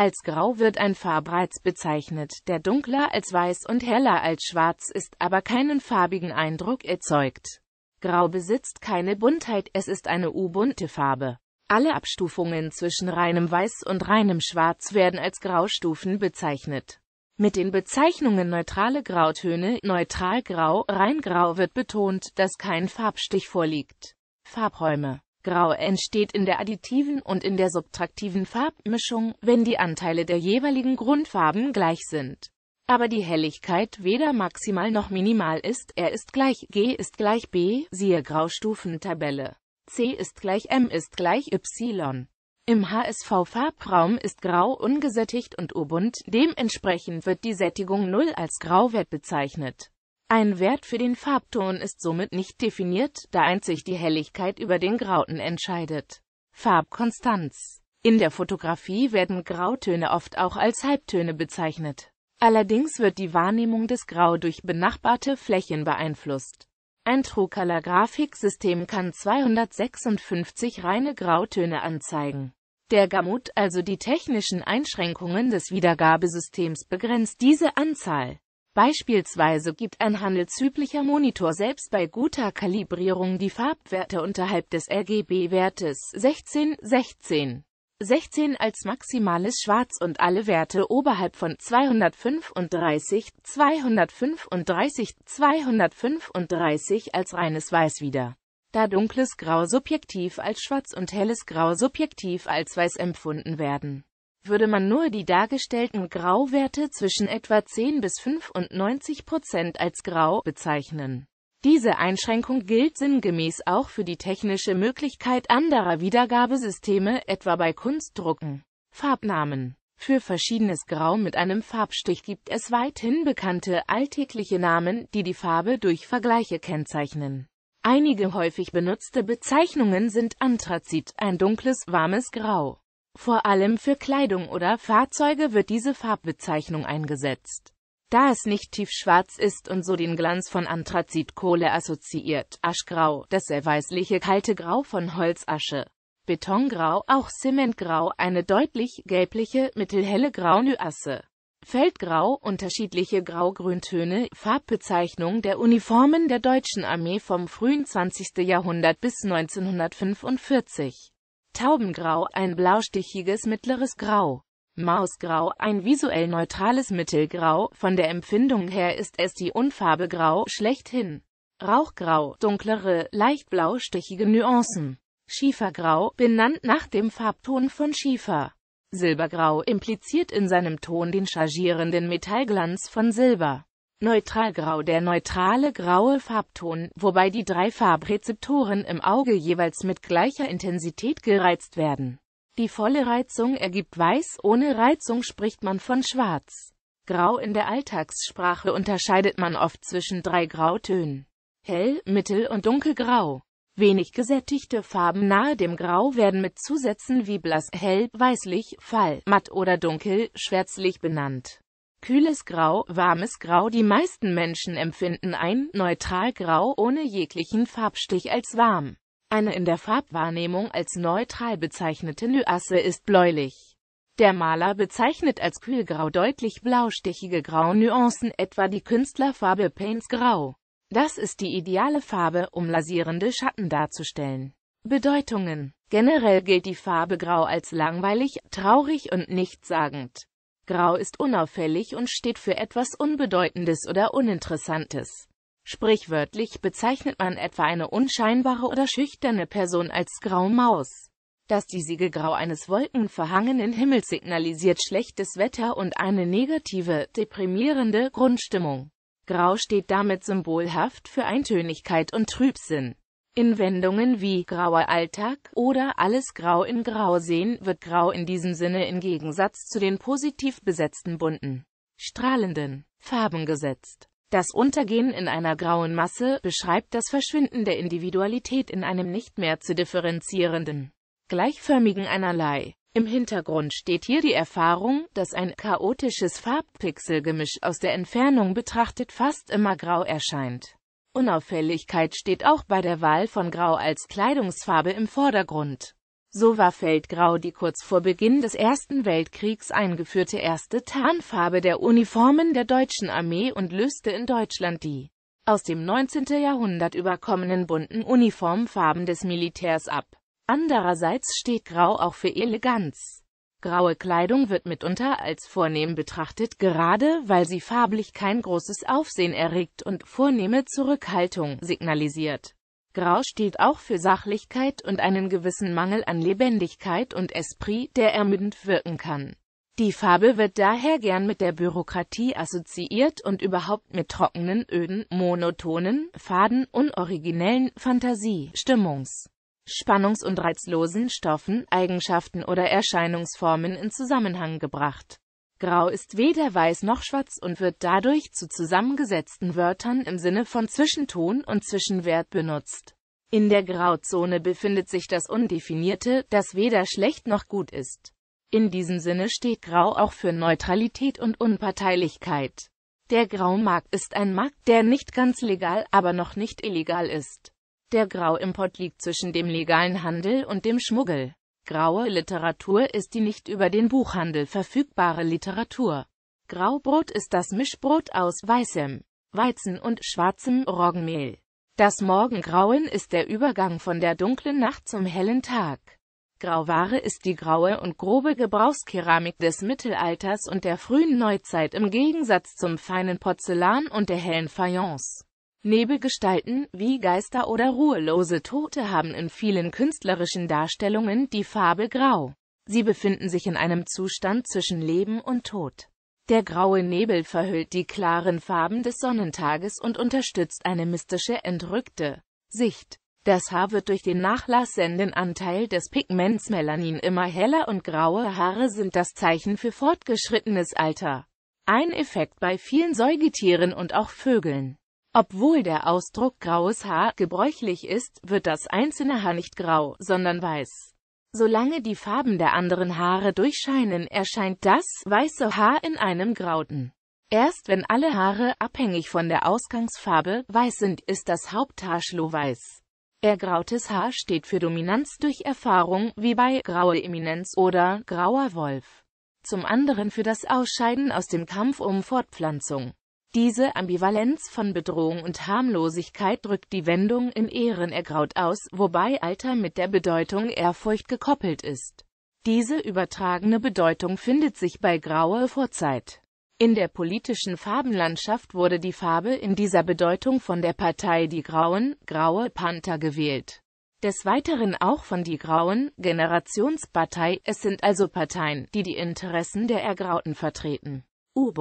Als grau wird ein Farbreiz bezeichnet, der dunkler als weiß und heller als schwarz ist, aber keinen farbigen Eindruck erzeugt. Grau besitzt keine Buntheit, es ist eine u-bunte Farbe. Alle Abstufungen zwischen reinem Weiß und reinem Schwarz werden als Graustufen bezeichnet. Mit den Bezeichnungen neutrale Grautöne, neutral grau, rein grau wird betont, dass kein Farbstich vorliegt. Farbräume Grau entsteht in der additiven und in der subtraktiven Farbmischung, wenn die Anteile der jeweiligen Grundfarben gleich sind. Aber die Helligkeit weder maximal noch minimal ist, R ist gleich G ist gleich B, siehe Graustufentabelle. C ist gleich M ist gleich Y. Im HSV-Farbraum ist Grau ungesättigt und urbunt, dementsprechend wird die Sättigung 0 als Grauwert bezeichnet. Ein Wert für den Farbton ist somit nicht definiert, da einzig die Helligkeit über den Grauten entscheidet. Farbkonstanz In der Fotografie werden Grautöne oft auch als Halbtöne bezeichnet. Allerdings wird die Wahrnehmung des Grau durch benachbarte Flächen beeinflusst. Ein Trucaler grafiksystem kann 256 reine Grautöne anzeigen. Der Gamut, also die technischen Einschränkungen des Wiedergabesystems, begrenzt diese Anzahl. Beispielsweise gibt ein handelsüblicher Monitor selbst bei guter Kalibrierung die Farbwerte unterhalb des RGB-Wertes 16, 16, 16 als maximales Schwarz und alle Werte oberhalb von 235, 235, 235 als reines Weiß wieder. Da dunkles Grau subjektiv als schwarz und helles Grau subjektiv als weiß empfunden werden würde man nur die dargestellten Grauwerte zwischen etwa 10 bis 95 Prozent als grau bezeichnen. Diese Einschränkung gilt sinngemäß auch für die technische Möglichkeit anderer Wiedergabesysteme, etwa bei Kunstdrucken. Farbnamen Für verschiedenes Grau mit einem Farbstich gibt es weithin bekannte alltägliche Namen, die die Farbe durch Vergleiche kennzeichnen. Einige häufig benutzte Bezeichnungen sind Anthrazit, ein dunkles, warmes Grau. Vor allem für Kleidung oder Fahrzeuge wird diese Farbbezeichnung eingesetzt. Da es nicht tiefschwarz ist und so den Glanz von Anthrazitkohle assoziiert, Aschgrau, das erweisliche kalte Grau von Holzasche, Betongrau, auch Zementgrau, eine deutlich gelbliche, mittelhelle Graunuasse. Feldgrau, unterschiedliche Grau-Grüntöne, Farbbezeichnung der Uniformen der deutschen Armee vom frühen 20. Jahrhundert bis 1945. Taubengrau, ein blaustichiges mittleres Grau. Mausgrau, ein visuell neutrales Mittelgrau, von der Empfindung her ist es die Unfarbe Grau schlechthin. Rauchgrau, dunklere, leicht blaustichige Nuancen. Schiefergrau, benannt nach dem Farbton von Schiefer. Silbergrau impliziert in seinem Ton den chargierenden Metallglanz von Silber. Neutralgrau Der neutrale graue Farbton, wobei die drei Farbrezeptoren im Auge jeweils mit gleicher Intensität gereizt werden. Die volle Reizung ergibt weiß, ohne Reizung spricht man von schwarz. Grau in der Alltagssprache unterscheidet man oft zwischen drei Grautönen. Hell, Mittel und Dunkelgrau. Wenig gesättigte Farben nahe dem Grau werden mit Zusätzen wie blass, hell, weißlich, Fall, matt oder dunkel, schwärzlich benannt kühles Grau, warmes Grau. Die meisten Menschen empfinden ein Neutralgrau ohne jeglichen Farbstich als warm. Eine in der Farbwahrnehmung als neutral bezeichnete Nüasse ist bläulich. Der Maler bezeichnet als kühlgrau deutlich blaustichige Nuancen, etwa die Künstlerfarbe Paints Grau. Das ist die ideale Farbe, um lasierende Schatten darzustellen. Bedeutungen Generell gilt die Farbe Grau als langweilig, traurig und nichtssagend. Grau ist unauffällig und steht für etwas Unbedeutendes oder Uninteressantes. Sprichwörtlich bezeichnet man etwa eine unscheinbare oder schüchterne Person als Graumaus. Das diesige Grau eines wolkenverhangenen Himmels signalisiert schlechtes Wetter und eine negative, deprimierende Grundstimmung. Grau steht damit symbolhaft für Eintönigkeit und Trübsinn. In Wendungen wie grauer Alltag oder alles grau in grau sehen wird grau in diesem Sinne im Gegensatz zu den positiv besetzten bunten, strahlenden Farben gesetzt. Das Untergehen in einer grauen Masse beschreibt das Verschwinden der Individualität in einem nicht mehr zu differenzierenden, gleichförmigen einerlei. Im Hintergrund steht hier die Erfahrung, dass ein chaotisches Farbpixelgemisch aus der Entfernung betrachtet fast immer grau erscheint. Unauffälligkeit steht auch bei der Wahl von Grau als Kleidungsfarbe im Vordergrund. So war Feldgrau die kurz vor Beginn des Ersten Weltkriegs eingeführte erste Tarnfarbe der Uniformen der deutschen Armee und löste in Deutschland die aus dem 19. Jahrhundert überkommenen bunten Uniformfarben des Militärs ab. Andererseits steht Grau auch für Eleganz. Graue Kleidung wird mitunter als vornehm betrachtet, gerade weil sie farblich kein großes Aufsehen erregt und vornehme Zurückhaltung signalisiert. Grau steht auch für Sachlichkeit und einen gewissen Mangel an Lebendigkeit und Esprit, der ermüdend wirken kann. Die Farbe wird daher gern mit der Bürokratie assoziiert und überhaupt mit trockenen, öden, monotonen, faden, unoriginellen Fantasie-Stimmungs- spannungs- und reizlosen Stoffen, Eigenschaften oder Erscheinungsformen in Zusammenhang gebracht. Grau ist weder weiß noch schwarz und wird dadurch zu zusammengesetzten Wörtern im Sinne von Zwischenton und Zwischenwert benutzt. In der Grauzone befindet sich das Undefinierte, das weder schlecht noch gut ist. In diesem Sinne steht Grau auch für Neutralität und Unparteilichkeit. Der Graumarkt ist ein Markt, der nicht ganz legal, aber noch nicht illegal ist. Der Grauimport liegt zwischen dem legalen Handel und dem Schmuggel. Graue Literatur ist die nicht über den Buchhandel verfügbare Literatur. Graubrot ist das Mischbrot aus weißem Weizen und schwarzem Roggenmehl. Das Morgengrauen ist der Übergang von der dunklen Nacht zum hellen Tag. Grauware ist die graue und grobe Gebrauchskeramik des Mittelalters und der frühen Neuzeit im Gegensatz zum feinen Porzellan und der hellen Fayence. Nebelgestalten, wie Geister oder ruhelose Tote haben in vielen künstlerischen Darstellungen die Farbe Grau. Sie befinden sich in einem Zustand zwischen Leben und Tod. Der graue Nebel verhüllt die klaren Farben des Sonnentages und unterstützt eine mystische, entrückte Sicht. Das Haar wird durch den nachlassenden Anteil des Pigments Melanin immer heller und graue Haare sind das Zeichen für fortgeschrittenes Alter. Ein Effekt bei vielen Säugetieren und auch Vögeln. Obwohl der Ausdruck graues Haar gebräuchlich ist, wird das einzelne Haar nicht grau, sondern weiß. Solange die Farben der anderen Haare durchscheinen, erscheint das weiße Haar in einem grauten. Erst wenn alle Haare, abhängig von der Ausgangsfarbe, weiß sind, ist das Haupthaar schlohweiß. Ergrautes Haar steht für Dominanz durch Erfahrung, wie bei graue Eminenz oder grauer Wolf. Zum anderen für das Ausscheiden aus dem Kampf um Fortpflanzung. Diese Ambivalenz von Bedrohung und Harmlosigkeit drückt die Wendung im Ehrenergraut aus, wobei Alter mit der Bedeutung Ehrfurcht gekoppelt ist. Diese übertragene Bedeutung findet sich bei Graue Vorzeit. In der politischen Farbenlandschaft wurde die Farbe in dieser Bedeutung von der Partei Die Grauen, Graue Panther gewählt. Des Weiteren auch von Die Grauen, Generationspartei, es sind also Parteien, die die Interessen der Ergrauten vertreten. u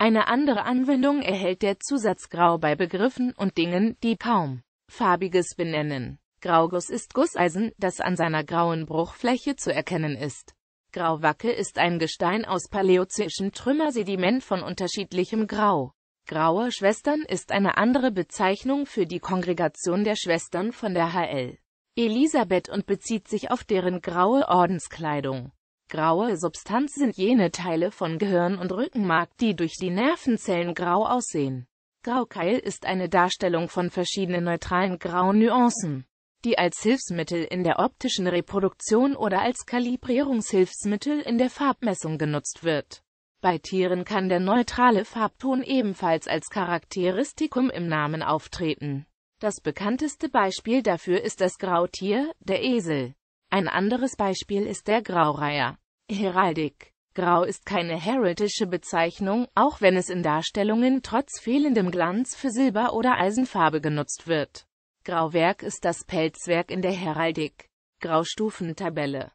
eine andere Anwendung erhält der Zusatz Grau bei Begriffen und Dingen, die kaum Farbiges benennen. Grauguss ist Gusseisen, das an seiner grauen Bruchfläche zu erkennen ist. Grauwacke ist ein Gestein aus paläozäischen Trümmersediment von unterschiedlichem Grau. Graue Schwestern ist eine andere Bezeichnung für die Kongregation der Schwestern von der HL. Elisabeth und bezieht sich auf deren graue Ordenskleidung. Graue Substanz sind jene Teile von Gehirn und Rückenmark, die durch die Nervenzellen grau aussehen. Graukeil ist eine Darstellung von verschiedenen neutralen grauen Nuancen, die als Hilfsmittel in der optischen Reproduktion oder als Kalibrierungshilfsmittel in der Farbmessung genutzt wird. Bei Tieren kann der neutrale Farbton ebenfalls als Charakteristikum im Namen auftreten. Das bekannteste Beispiel dafür ist das Grautier, der Esel. Ein anderes Beispiel ist der Graureiher. Heraldik Grau ist keine heraldische Bezeichnung, auch wenn es in Darstellungen trotz fehlendem Glanz für Silber- oder Eisenfarbe genutzt wird. Grauwerk ist das Pelzwerk in der Heraldik. Graustufentabelle